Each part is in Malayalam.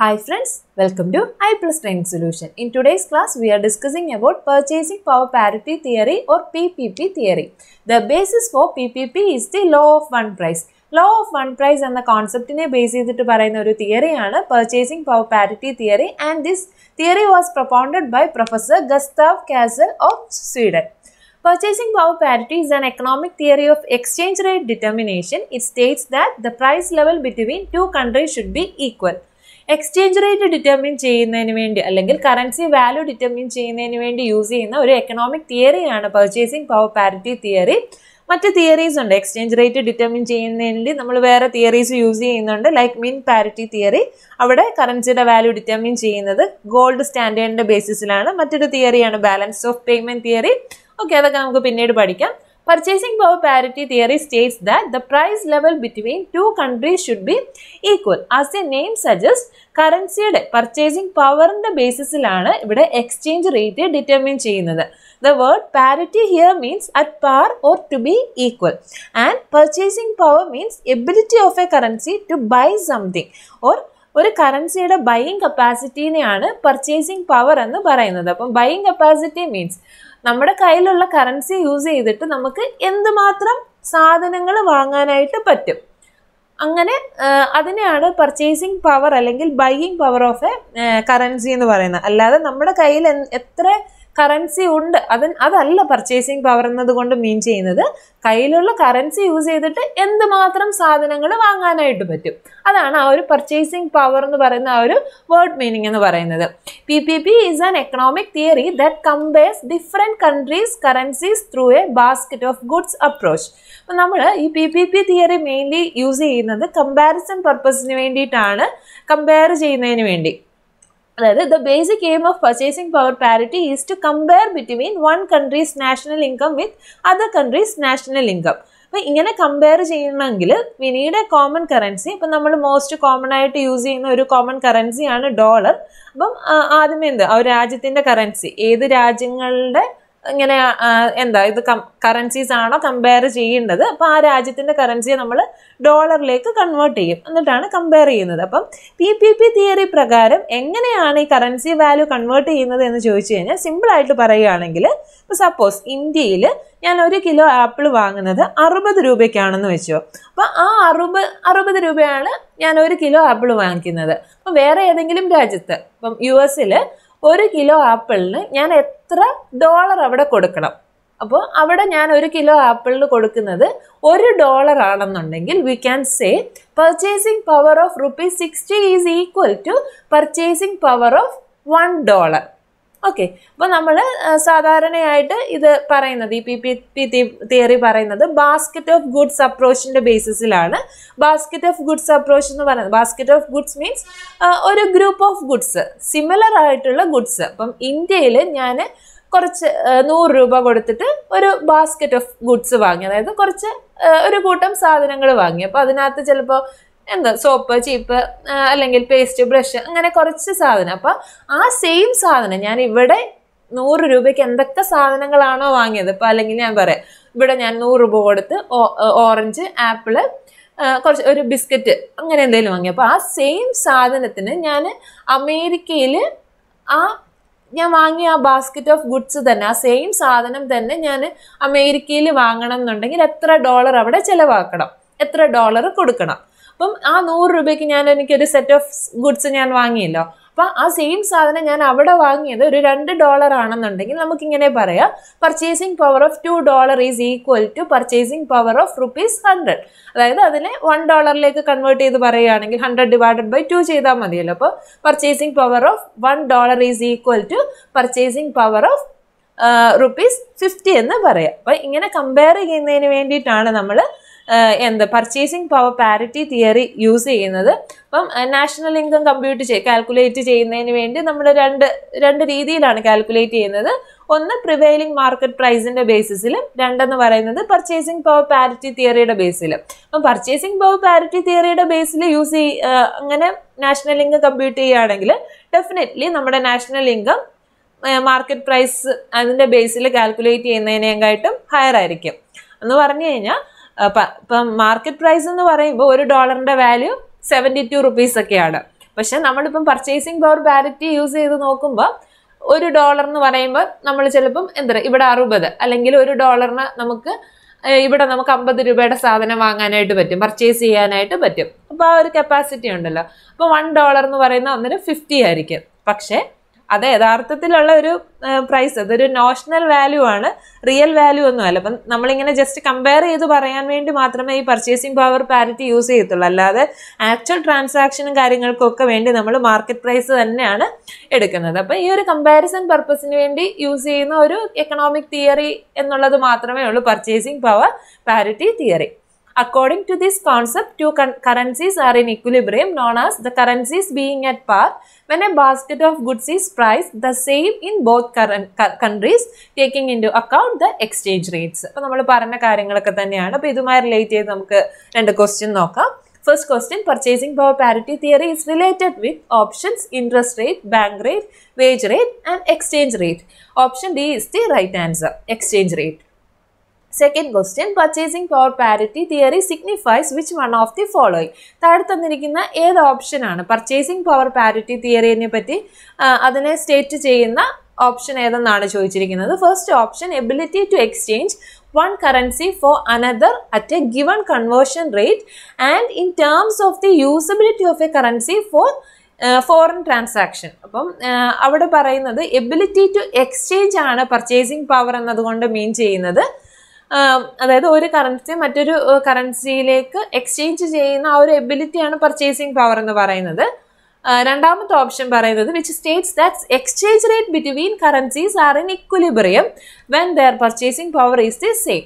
Hi friends, welcome to I plus Train solution. In today's class, we are discussing about purchasing power parity theory or PPP theory. The basis for PPP is the law of one price. Law of One Price and the concept എന്ന കോൺസെപ്റ്റിനെ ബേസ് ചെയ്തിട്ട് പറയുന്ന Theory തിയറിയാണ് Purchasing Power Parity Theory and this theory was propounded by Professor Gustav Cassel of Sweden Purchasing power parity is an economic theory of exchange rate determination. It states that the price level between two countries should be equal. Exchange rate determine ചെയ്യുന്നതിന് വേണ്ടി അല്ലെങ്കിൽ കറൻസി വാല്യൂ ഡിറ്റർമിൻ ചെയ്യുന്നതിന് വേണ്ടി യൂസ് ചെയ്യുന്ന ഒരു എക്കണോമിക് തിയറിയാണ് പർച്ചേസിങ് പവർ പാരിറ്റി തിയറി മറ്റ് തിയറീസ് ഉണ്ട് എക്സ്ചേഞ്ച് റേറ്റ് ഡിറ്റർമിൻ ചെയ്യുന്നതിന് നമ്മൾ വേറെ തിയറീസ് യൂസ് ചെയ്യുന്നുണ്ട് ലൈക്ക് മിൻ പാരിറ്റി തിയറി അവിടെ കറൻസിയുടെ വാല്യൂ ഡിറ്റർമിൻ ചെയ്യുന്നത് ഗോൾഡ് സ്റ്റാൻഡേർഡിൻ്റെ ബേസിസിലാണ് മറ്റൊരു തിയറിയാണ് balance of payment theory okay അതൊക്കെ നമുക്ക് പിന്നീട് പഠിക്കാം purchasing power parity theory states that the price level between two countries should be equal as a name suggest കറൻസിയുടെ പർച്ചേസിംഗ് പവറിൻ്റെ ബേസിസിലാണ് ഇവിടെ എക്സ്ചേഞ്ച് റേറ്റ് ഡിറ്റർമിൻ ചെയ്യുന്നത് the word parity here means at par or to be equal and purchasing power means ability of a currency to buy something or ഒരു കറൻസിയുടെ ബൈയിങ് കപ്പാസിറ്റീനെയാണ് പർച്ചേസിങ് പവർ എന്ന് പറയുന്നത് അപ്പം ബൈയിങ് കപ്പാസിറ്റി മീൻസ് നമ്മുടെ കയ്യിലുള്ള കറൻസി യൂസ് ചെയ്തിട്ട് നമുക്ക് എന്തുമാത്രം സാധനങ്ങൾ വാങ്ങാനായിട്ട് പറ്റും അങ്ങനെ അതിനെയാണ് പർച്ചേസിങ് പവർ അല്ലെങ്കിൽ buying power of a currency എന്ന് പറയുന്നത് അല്ലാതെ നമ്മുടെ കയ്യിൽ എത്ര കറൻസി ഉണ്ട് അത് അതല്ല പർച്ചേസിങ് പവർ എന്നതുകൊണ്ട് മീൻ ചെയ്യുന്നത് കയ്യിലുള്ള കറൻസി യൂസ് ചെയ്തിട്ട് എന്തുമാത്രം സാധനങ്ങൾ വാങ്ങാനായിട്ട് പറ്റും അതാണ് ആ ഒരു പർച്ചേസിങ് പവർ എന്ന് പറയുന്ന ആ ഒരു വേർഡ് മീനിങ് എന്ന് പറയുന്നത് P P P is an economic theory that compares different countries currencies through a basket of goods approach അപ്പം നമ്മൾ ഈ P P P theory mainly use ചെയ്യുന്നത് കമ്പാരിസൺ പർപ്പസിന് വേണ്ടിയിട്ടാണ് കമ്പയർ ചെയ്യുന്നതിന് വേണ്ടി അതായത് the basic aim of purchasing power parity is to compare between one countries national income with other countries national income അപ്പോൾ ഇങ്ങനെ കമ്പയർ ചെയ്യണമെങ്കിൽ വി എ കോമൺ കറൻസി ഇപ്പം നമ്മൾ മോസ്റ്റ് കോമൺ ആയിട്ട് യൂസ് ചെയ്യുന്ന ഒരു കോമൺ കറൻസിയാണ് ഡോളർ അപ്പം ആദ്യമേ എന്ത് ആ രാജ്യത്തിൻ്റെ കറൻസി ഏത് രാജ്യങ്ങളുടെ ഇങ്ങനെ എന്താ ഇത് കറൻസീസ് ആണോ കമ്പയർ ചെയ്യേണ്ടത് അപ്പോൾ ആ രാജ്യത്തിൻ്റെ കറൻസിയെ നമ്മൾ ഡോളറിലേക്ക് കൺവേർട്ട് ചെയ്യും എന്നിട്ടാണ് കമ്പയർ ചെയ്യുന്നത് അപ്പം പി പി പി തിയറി പ്രകാരം എങ്ങനെയാണ് ഈ കറൻസി വാല്യൂ കൺവേർട്ട് ചെയ്യുന്നത് എന്ന് ചോദിച്ചു കഴിഞ്ഞാൽ സിമ്പിളായിട്ട് പറയുകയാണെങ്കിൽ ഇപ്പോൾ സപ്പോസ് ഇന്ത്യയിൽ ഞാൻ ഒരു കിലോ ആപ്പിൾ വാങ്ങുന്നത് അറുപത് രൂപയ്ക്കാണെന്ന് വെച്ചോ അപ്പോൾ ആ അറുപത് അറുപത് രൂപയാണ് ഞാൻ ഒരു കിലോ ആപ്പിൾ വാങ്ങിക്കുന്നത് അപ്പോൾ വേറെ ഏതെങ്കിലും രാജ്യത്ത് ഇപ്പം യു എസിൽ ഒരു കിലോ ആപ്പിളിന് ഞാൻ എത്ര ഡോളർ അവിടെ കൊടുക്കണം അപ്പോൾ അവിടെ ഞാൻ ഒരു കിലോ ആപ്പിളിന് കൊടുക്കുന്നത് ഒരു ഡോളർ ആണെന്നുണ്ടെങ്കിൽ we can say purchasing power of rupees sixty is equal to purchasing power of one dollar okay അപ്പോൾ നമ്മൾ സാധാരണയായിട്ട് ഇത് പറയുന്നത് ഈ പി പി പി തിയറി പറയുന്നത് ബാസ്ക്കറ്റ് ഓഫ് ഗുഡ്സ് അപ്രോച്ചിൻ്റെ ബേസിസിലാണ് ബാസ്ക്കറ്റ് ഓഫ് ഗുഡ്സ് അപ്രോച്ച് എന്ന് പറയുന്നത് ബാസ്ക്കറ്റ് ഓഫ് ഗുഡ്സ് മീൻസ് ഒരു ഗ്രൂപ്പ് ഓഫ് ഗുഡ്സ് സിമിലർ ആയിട്ടുള്ള ഗുഡ്സ് അപ്പം ഇന്ത്യയിൽ ഞാൻ കുറച്ച് നൂറ് രൂപ കൊടുത്തിട്ട് ഒരു ബാസ്ക്കറ്റ് ഓഫ് ഗുഡ്സ് വാങ്ങി അതായത് കുറച്ച് ഒരു കൂട്ടം സാധനങ്ങൾ വാങ്ങി അപ്പോൾ അതിനകത്ത് ചിലപ്പോൾ എന്ത് സോപ്പ് ചീപ്പ് അല്ലെങ്കിൽ പേസ്റ്റ് ബ്രഷ് അങ്ങനെ കുറച്ച് സാധനം അപ്പോൾ ആ സെയിം സാധനം ഞാൻ ഇവിടെ നൂറ് രൂപയ്ക്ക് എന്തൊക്കെ സാധനങ്ങളാണോ വാങ്ങിയത് ഇപ്പോൾ അല്ലെങ്കിൽ ഞാൻ പറയാം ഇവിടെ ഞാൻ നൂറ് രൂപ കൊടുത്ത് ഓറഞ്ച് ആപ്പിള് കുറച്ച് ഒരു ബിസ്ക്കറ്റ് അങ്ങനെ എന്തെങ്കിലും വാങ്ങി അപ്പോൾ ആ സെയിം സാധനത്തിന് ഞാൻ അമേരിക്കയിൽ ആ ഞാൻ വാങ്ങിയ ആ ബാസ്ക്കറ്റ് ഓഫ് ഗുഡ്സ് തന്നെ ആ സെയിം സാധനം തന്നെ ഞാൻ അമേരിക്കയിൽ വാങ്ങണം എന്നുണ്ടെങ്കിൽ എത്ര ഡോളർ അവിടെ ചിലവാക്കണം എത്ര ഡോളർ കൊടുക്കണം അപ്പം ആ നൂറ് രൂപയ്ക്ക് ഞാൻ എനിക്കൊരു സെറ്റ് ഓഫ് ഗുഡ്സ് ഞാൻ വാങ്ങിയല്ലോ അപ്പം ആ സെയിം സാധനം ഞാൻ അവിടെ വാങ്ങിയത് ഒരു രണ്ട് ഡോളർ ആണെന്നുണ്ടെങ്കിൽ നമുക്കിങ്ങനെ പറയാം purchasing power of two dollar is equal to purchasing power of rupees hundred അതായത് അതിനെ വൺ ഡോളറിലേക്ക് കൺവേർട്ട് ചെയ്ത് പറയുകയാണെങ്കിൽ ഹൺഡ്രഡ് ഡിവൈഡഡ് ബൈ ടു ചെയ്താൽ മതിയല്ലോ അപ്പോൾ purchasing power of one dollar is equal to purchasing power of rupees fifty എന്ന് പറയാം അപ്പം ഇങ്ങനെ കമ്പയർ ചെയ്യുന്നതിന് വേണ്ടിയിട്ടാണ് നമ്മൾ എന്ത് purchasing power parity theory use ചെയ്യുന്നത് അപ്പം നാഷണൽ ഇൻകം കമ്പ്യൂട്ട് കാൽക്കുലേറ്റ് ചെയ്യുന്നതിന് വേണ്ടി നമ്മൾ രണ്ട് രണ്ട് രീതിയിലാണ് കാൽക്കുലേറ്റ് ചെയ്യുന്നത് ഒന്ന് പ്രിവെയിലിംഗ് മാർക്കറ്റ് പ്രൈസിന്റെ ബേസിസിലും രണ്ടെന്ന് പറയുന്നത് പർച്ചേസിംഗ് പവർ പാരിറ്റി തിയറിയുടെ ബേസിലും അപ്പം പർച്ചേസിംഗ് പവർ പാരിറ്റി തിയറിയുടെ ബേസിൽ യൂസ് ചെയ് അങ്ങനെ നാഷണൽ ഇൻകം കമ്പ്യൂട്ട് ചെയ്യുകയാണെങ്കിൽ ഡെഫിനറ്റ്ലി നമ്മുടെ നാഷണൽ ഇൻകം മാർക്കറ്റ് പ്രൈസ് അതിൻ്റെ ബേസിൽ കാൽക്കുലേറ്റ് ചെയ്യുന്നതിനേക്കാട്ടും ഹയർ ആയിരിക്കും എന്ന് പറഞ്ഞു കഴിഞ്ഞാൽ ഇപ്പം മാർക്കറ്റ് പ്രൈസ് എന്ന് പറയുമ്പോൾ ഒരു ഡോളറിൻ്റെ വാല്യൂ സെവൻറ്റി ടു റുപ്പീസ് ഒക്കെയാണ് പക്ഷെ നമ്മളിപ്പം പർച്ചേസിങ് പവർ പാരിറ്റി യൂസ് ചെയ്ത് നോക്കുമ്പോൾ ഒരു ഡോളർ എന്ന് പറയുമ്പോൾ നമ്മൾ ചിലപ്പം എന്താ ഇവിടെ അറുപത് അല്ലെങ്കിൽ ഒരു ഡോളറിന് നമുക്ക് ഇവിടെ നമുക്ക് അമ്പത് രൂപയുടെ സാധനം വാങ്ങാനായിട്ട് പറ്റും പർച്ചേസ് ചെയ്യാനായിട്ട് പറ്റും അപ്പോൾ ആ ഒരു കപ്പാസിറ്റി ഉണ്ടല്ലോ അപ്പോൾ വൺ ഡോളർ എന്ന് പറയുന്ന അന്നേരം ഫിഫ്റ്റി ആയിരിക്കും പക്ഷേ അത് യഥാർത്ഥത്തിലുള്ള ഒരു പ്രൈസ് അതൊരു നോഷണൽ വാല്യൂ ആണ് റിയൽ വാല്യൂ ഒന്നും അല്ല അപ്പം നമ്മളിങ്ങനെ ജസ്റ്റ് കമ്പയർ ചെയ്ത് പറയാൻ വേണ്ടി മാത്രമേ ഈ പർച്ചേസിംഗ് പവർ പാരിറ്റി യൂസ് ചെയ്യത്തുള്ളൂ അല്ലാതെ ആക്ച്വൽ ട്രാൻസാക്ഷനും കാര്യങ്ങൾക്കൊക്കെ വേണ്ടി നമ്മൾ മാർക്കറ്റ് പ്രൈസ് തന്നെയാണ് എടുക്കുന്നത് അപ്പം ഈ ഒരു കമ്പാരിസൺ പർപ്പസിന് വേണ്ടി യൂസ് ചെയ്യുന്ന ഒരു എക്കണോമിക് തിയറി എന്നുള്ളത് മാത്രമേ ഉള്ളൂ purchasing power parity theory According to this concept, two currencies are in equilibrium known as the currencies being at par when a basket of goods is priced the same in both countries taking into account the exchange rates. അപ്പോൾ നമ്മൾ പറഞ്ഞ കാര്യങ്ങളൊക്കെ തന്നെയാണ് അപ്പോൾ ഇതുമായി റിലേറ്റ് ചെയ്ത് നമുക്ക് രണ്ട് ക്വസ്റ്റ്യൻ നോക്കാം First question, purchasing power parity theory is related with options, interest rate, bank rate, wage rate and exchange rate. Option D is the right answer, exchange rate. Second question purchasing power parity theory signifies which one of the following താഴെ തന്നിരിക്കുന്ന ഏത് ഓപ്ഷനാണ് പർച്ചേസിംഗ് പവർ പാരിറ്റി തിയറിനെ പറ്റി അതിനെ സ്റ്റേറ്റ് ചെയ്യുന്ന ഓപ്ഷൻ ഏതെന്നാണ് ചോദിച്ചിരിക്കുന്നത് first option ability to exchange one currency for another at a given conversion rate and in terms of the usability of a currency for foreign transaction അപ്പം അവിടെ പറയുന്നത് എബിലിറ്റി ടു എക്സ്ചേഞ്ച് ആണ് പർച്ചേസിംഗ് പവർ എന്നതുകൊണ്ട് മീൻ ചെയ്യുന്നത് അതായത് ഒരു കറൻസി മറ്റൊരു കറൻസിയിലേക്ക് എക്സ്ചേഞ്ച് ചെയ്യുന്ന ആ ഒരു എബിലിറ്റിയാണ് പർച്ചേസിങ് പവർ എന്ന് പറയുന്നത് രണ്ടാമത്തെ ഓപ്ഷൻ പറയുന്നത് which states that's exchange rate between currencies are in equilibrium when their purchasing power is the same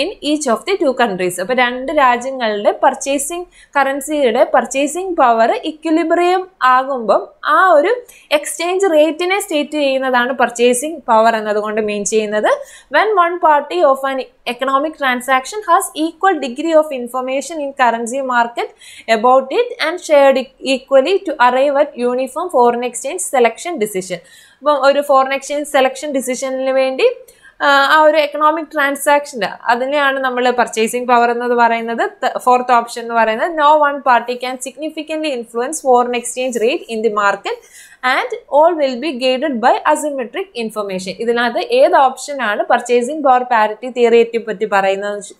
in each of the two countries അപ്പൊ രണ്ട് രാജ്യങ്ങളുടെ പർച്ചേസിങ് കറൻസിയുടെ പർച്ചേസിങ് പവർ ഇക്വലിബ്രിയം ആകുമ്പം ആ ഒരു എക്സ്ചേഞ്ച് റേറ്റിനെ സ്റ്റേറ്റ് ചെയ്യുന്നതാണ് പർച്ചേസിങ് പവർ എന്നതുകൊണ്ട് മീൻ ചെയ്യുന്നത് when one party of an economic transaction has equal degree of information in currency market about it and shared equally to arrive at uniform foreign exchange selection decision അപ്പം ഒരു ഫോറിൻ എക്സ്ചേഞ്ച് സെലക്ഷൻ ഡിസിഷനിൽ വേണ്ടി ആ ഒരു എക്കണോമിക് ട്രാൻസാക്ഷൻ്റെ അതിനെയാണ് നമ്മൾ പർച്ചേസിംഗ് പവർ എന്നത് പറയുന്നത് ഫോർത്ത് ഓപ്ഷൻ എന്ന് പറയുന്നത് no one party can significant influence foreign exchange rate in the market and all will be guided by asymmetric information ഇതിനകത്ത് ഏത് ഓപ്ഷനാണ് പർച്ചേസിംഗ് പവർ പാരിറ്റി തിയറിയറ്റി പറ്റി പറയുന്നത്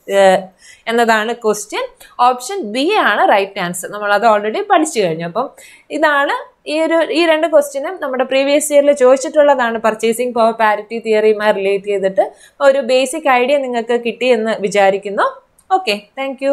എന്നതാണ് ക്വസ്റ്റ്യൻ ഓപ്ഷൻ ബി ആണ് റൈറ്റ് ആൻസർ നമ്മളത് ഓൾറെഡി പഠിച്ചു കഴിഞ്ഞു അപ്പം ഇതാണ് ഈ ഒരു ഈ രണ്ട് ക്വസ്റ്റ്യനും നമ്മുടെ പ്രീവിയസ് ഇയറിൽ ചോദിച്ചിട്ടുള്ളതാണ് പർച്ചേസിംഗ് പവർ പാരിറ്റി തിയറിയുമായി റിലേറ്റ് ചെയ്തിട്ട് ഒരു ബേസിക് ഐഡിയ നിങ്ങൾക്ക് കിട്ടിയെന്ന് വിചാരിക്കുന്നു ഓക്കെ താങ്ക്